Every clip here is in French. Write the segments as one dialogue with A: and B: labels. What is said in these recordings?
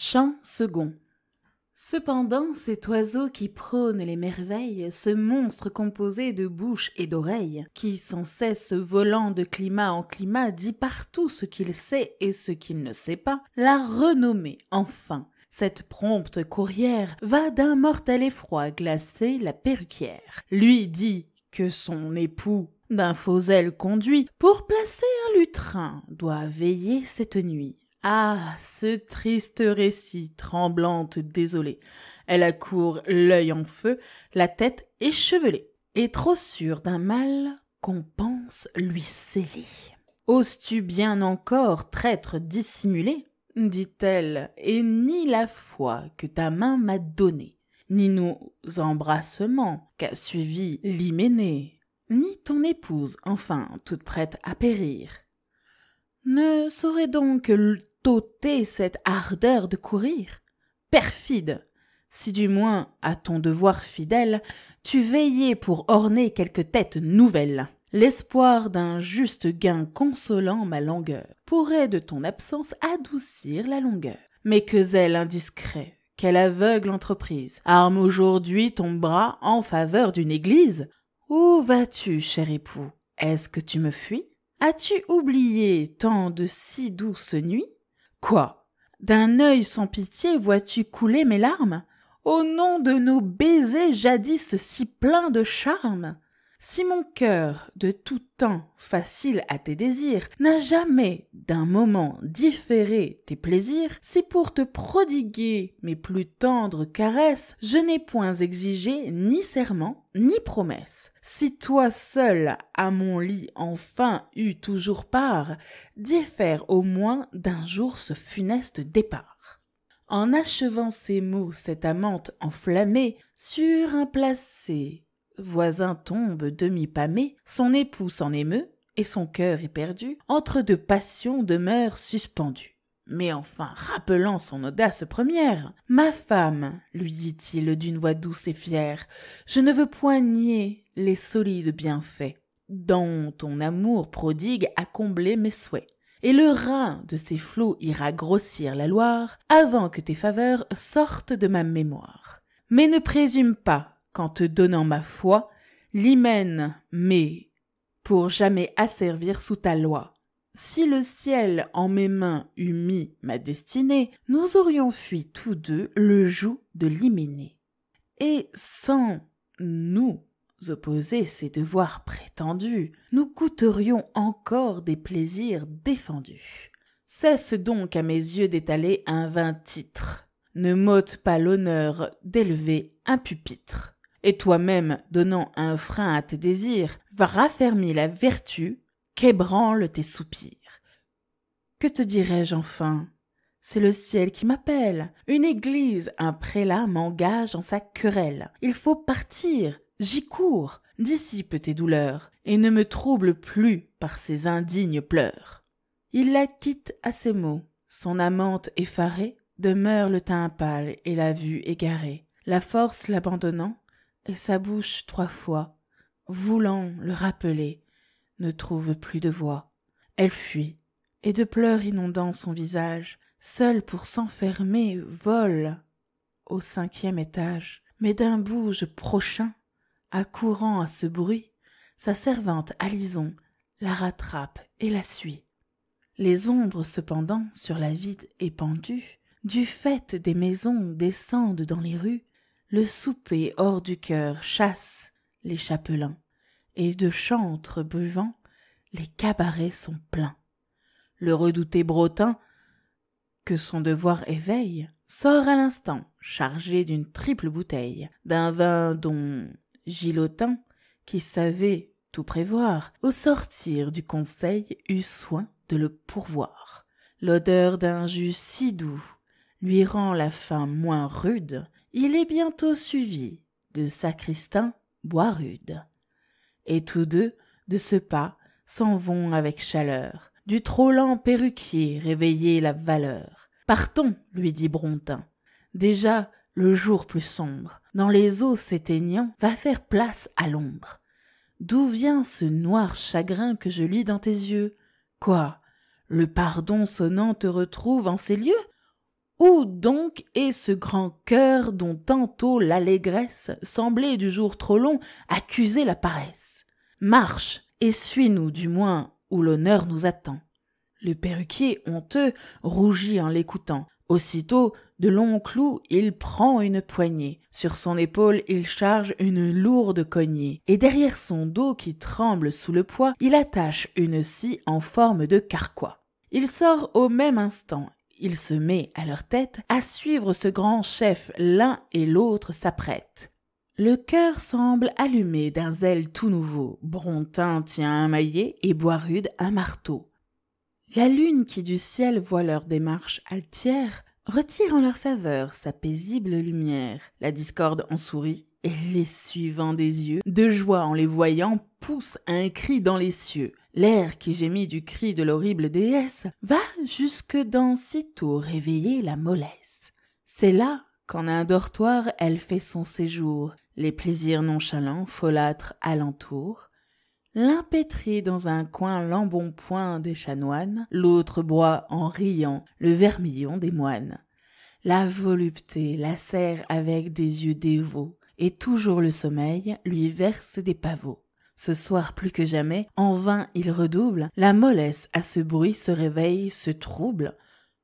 A: Chant second. Cependant, cet oiseau qui prône les merveilles, ce monstre composé de bouche et d'oreilles, qui sans cesse volant de climat en climat dit partout ce qu'il sait et ce qu'il ne sait pas, l'a renommée enfin. Cette prompte courrière va d'un mortel effroi glacer la perruquière. Lui dit que son époux d'un faux aile conduit pour placer un lutrin doit veiller cette nuit ah. Ce triste récit, tremblante, désolée. Elle accourt, l'œil en feu, la tête échevelée, et trop sûre d'un mal qu'on pense lui sceller. Oses-tu bien encore, traître dissimulé dit-elle, et ni la foi que ta main m'a donnée, ni nos embrassements qu'a suivi l'hyménée, ni ton épouse, enfin, toute prête à périr. Ne saurais donc t'ôter cette ardeur de courir Perfide Si du moins, à ton devoir fidèle, tu veillais pour orner quelque tête nouvelle. L'espoir d'un juste gain consolant ma langueur pourrait de ton absence adoucir la longueur. Mais que zèle indiscret, quelle aveugle entreprise Arme aujourd'hui ton bras en faveur d'une église Où vas-tu, cher époux Est-ce que tu me fuis As-tu oublié tant de si douces nuits Quoi D'un œil sans pitié vois-tu couler mes larmes Au nom de nos baisers jadis si pleins de charme si mon cœur, de tout temps facile à tes désirs, n'a jamais d'un moment différé tes plaisirs, si pour te prodiguer mes plus tendres caresses, je n'ai point exigé ni serment, ni promesse, si toi seul à mon lit enfin eus toujours part, diffère au moins d'un jour ce funeste départ. En achevant ces mots, cette amante enflammée, sur un placé voisin tombe demi-pâmé, son époux s'en émeut, et son cœur est perdu, entre deux passions demeure suspendu. Mais enfin, rappelant son audace première, Ma femme, lui dit-il d'une voix douce et fière, je ne veux point nier les solides bienfaits dont ton amour prodigue a comblé mes souhaits. Et le rein de ses flots ira grossir la Loire avant que tes faveurs sortent de ma mémoire. Mais ne présume pas qu'en te donnant ma foi, l'hymen mais pour jamais asservir sous ta loi. Si le ciel en mes mains eût mis ma destinée, nous aurions fui tous deux le joug de l'hyménée. Et sans nous opposer ces devoirs prétendus, nous coûterions encore des plaisirs défendus. Cesse donc à mes yeux d'étaler un vain titre. Ne m'ôte pas l'honneur d'élever un pupitre et toi-même donnant un frein à tes désirs, va raffermir la vertu qu'ébranle tes soupirs. Que te dirais-je enfin C'est le ciel qui m'appelle. Une église, un prélat m'engage en sa querelle. Il faut partir, j'y cours, dissipe tes douleurs, et ne me trouble plus par ces indignes pleurs. Il la quitte à ces mots. Son amante effarée demeure le teint pâle et la vue égarée. La force l'abandonnant, et sa bouche trois fois, voulant le rappeler, ne trouve plus de voix. Elle fuit, et de pleurs inondant son visage, seule pour s'enfermer, vole au cinquième étage. Mais d'un bouge prochain, accourant à ce bruit, sa servante Alison la rattrape et la suit. Les ombres, cependant, sur la vide épandue, du fait des maisons descendent dans les rues le souper hors du cœur chasse les chapelains, et de chantres buvant, les cabarets sont pleins. Le redouté bretin, que son devoir éveille, sort à l'instant, chargé d'une triple bouteille, d'un vin dont Gilotin, qui savait tout prévoir, au sortir du conseil eut soin de le pourvoir. L'odeur d'un jus si doux lui rend la faim moins rude, il est bientôt suivi de sacristain Boirude. Et tous deux, de ce pas, s'en vont avec chaleur, du trop lent perruquier réveiller la valeur. Partons, lui dit Brontin. Déjà, le jour plus sombre, dans les eaux s'éteignant, va faire place à l'ombre. D'où vient ce noir chagrin que je lis dans tes yeux Quoi Le pardon sonnant te retrouve en ces lieux où donc est ce grand cœur dont tantôt l'allégresse semblait du jour trop long accuser la paresse? Marche, et suis-nous du moins où l'honneur nous attend. Le perruquier, honteux, rougit en l'écoutant. Aussitôt, de longs clous, il prend une poignée. Sur son épaule, il charge une lourde cognée. Et derrière son dos qui tremble sous le poids, il attache une scie en forme de carquois. Il sort au même instant il se met à leur tête, à suivre ce grand chef, l'un et l'autre s'apprêtent. Le cœur semble allumé d'un zèle tout nouveau. Brontin tient un maillet et Boirude un marteau. La lune qui du ciel voit leur démarche altière retire en leur faveur sa paisible lumière. La discorde en sourit et les suivant des yeux, de joie en les voyant, pousse un cri dans les cieux. L'air qui gémit du cri de l'horrible déesse va jusque dans sitôt réveiller la mollesse. C'est là qu'en un dortoir elle fait son séjour, les plaisirs nonchalants folâtres alentour, L'impétrie dans un coin l'embonpoint des chanoines, l'autre boit en riant le vermillon des moines. La volupté la serre avec des yeux dévots, et toujours le sommeil lui verse des pavots. Ce soir plus que jamais, en vain il redouble, la mollesse à ce bruit se réveille, se trouble,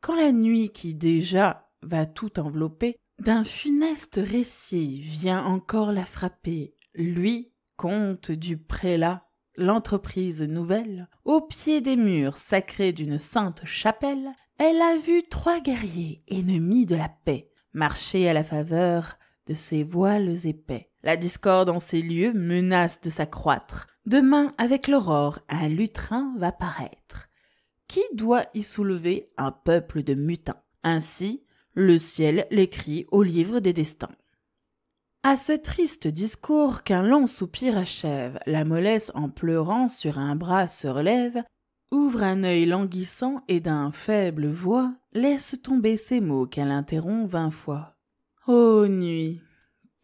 A: quand la nuit qui déjà va tout envelopper, d'un funeste récit vient encore la frapper, lui, comte du prélat, l'entreprise nouvelle, au pied des murs sacrés d'une sainte chapelle, elle a vu trois guerriers ennemis de la paix marcher à la faveur de ses voiles épais. La discorde en ces lieux menace de s'accroître. Demain, avec l'aurore, un lutrin va paraître. Qui doit y soulever un peuple de mutins Ainsi, le ciel l'écrit au livre des destins. À ce triste discours qu'un long soupir achève, la mollesse en pleurant sur un bras se relève, ouvre un œil languissant et d'un faible voix laisse tomber ces mots qu'elle interrompt vingt fois. Ô oh, nuit,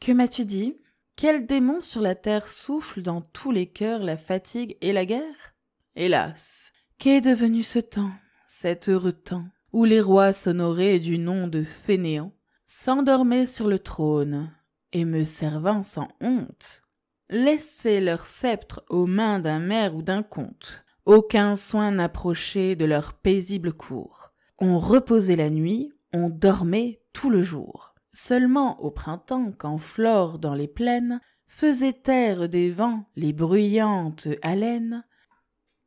A: que m'as-tu dit Quel démon sur la terre souffle dans tous les cœurs la fatigue et la guerre Hélas Qu'est devenu ce temps, cet heureux temps, où les rois s'honoraient du nom de fainéants, s'endormaient sur le trône, et me servant sans honte Laissaient leur sceptre aux mains d'un maire ou d'un comte. Aucun soin n'approchait de leur paisible cour. On reposait la nuit, on dormait tout le jour. Seulement au printemps, quand Flore dans les plaines faisait taire des vents les bruyantes haleines,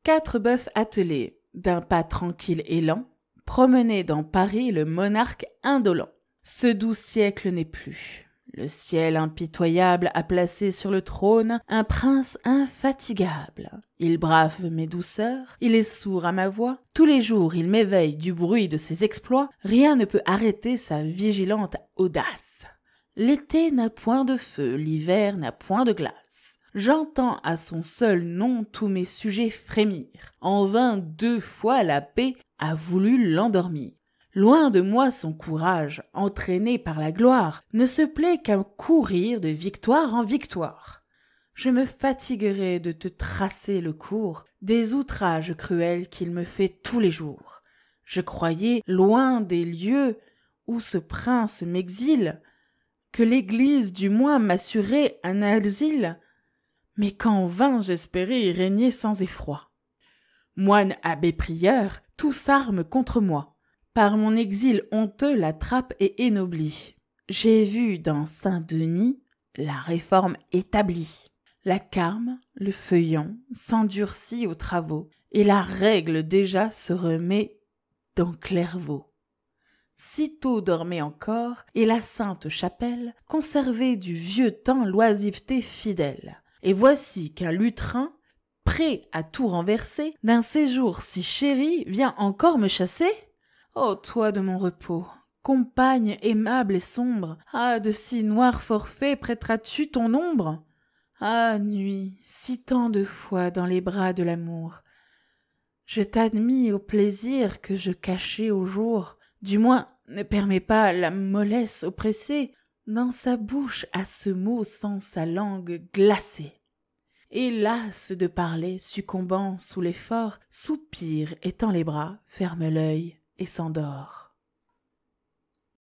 A: quatre bœufs attelés, d'un pas tranquille et lent, promenaient dans Paris le monarque indolent. Ce doux siècle n'est plus. Le ciel impitoyable a placé sur le trône un prince infatigable. Il brave mes douceurs, il est sourd à ma voix, tous les jours il m'éveille du bruit de ses exploits, rien ne peut arrêter sa vigilante audace. L'été n'a point de feu, l'hiver n'a point de glace. J'entends à son seul nom tous mes sujets frémir. En vain deux fois la paix a voulu l'endormir. Loin de moi son courage, entraîné par la gloire, ne se plaît qu'à courir de victoire en victoire. Je me fatiguerai de te tracer le cours des outrages cruels qu'il me fait tous les jours. Je croyais, loin des lieux où ce prince m'exile, que l'Église du moins m'assurait un asile, mais qu'en vain j'espérais y régner sans effroi. Moine abbé prieur, tous s'arme contre moi par mon exil honteux la trappe est énoblie J'ai vu dans Saint-Denis la réforme établie. La carme, le feuillant, s'endurcit aux travaux, et la règle déjà se remet dans Clairvaux. Sitôt dormait encore, et la sainte chapelle conservait du vieux temps l'oisiveté fidèle. Et voici qu'un lutrin, prêt à tout renverser, d'un séjour si chéri, vient encore me chasser Ô toi de mon repos, compagne aimable et sombre, ah, de si noir forfaits prêteras-tu ton ombre Ah, nuit, si tant de fois dans les bras de l'amour, je t'admis au plaisir que je cachais au jour, du moins ne permets pas la mollesse oppressée dans sa bouche à ce mot sans sa langue glacée. Hélas de parler, succombant sous l'effort, soupire, étend les bras, ferme l'œil, et s'endort.